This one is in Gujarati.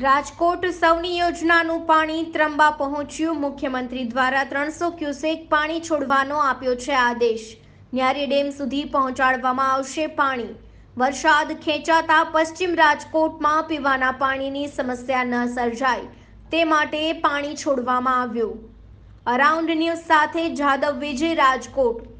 રાજકોટ સૌની યોજનાનું પાણી ત્રંબા પહોંચ્યું મુખ્યમંત્રી દ્વારા ત્રણસો ક્યુસેક પાણી છોડવાનો આપ્યો છે આદેશ ન્યારે ડેમ સુધી પહોંચાડવામાં આવશે પાણી વરસાદ ખેંચાતા પશ્ચિમ રાજકોટમાં પીવાના પાણીની સમસ્યા ન સર્જાય તે માટે પાણી છોડવામાં આવ્યું અરાઉન્ડ ન્યૂઝ સાથે જાદવ વિજય રાજકોટ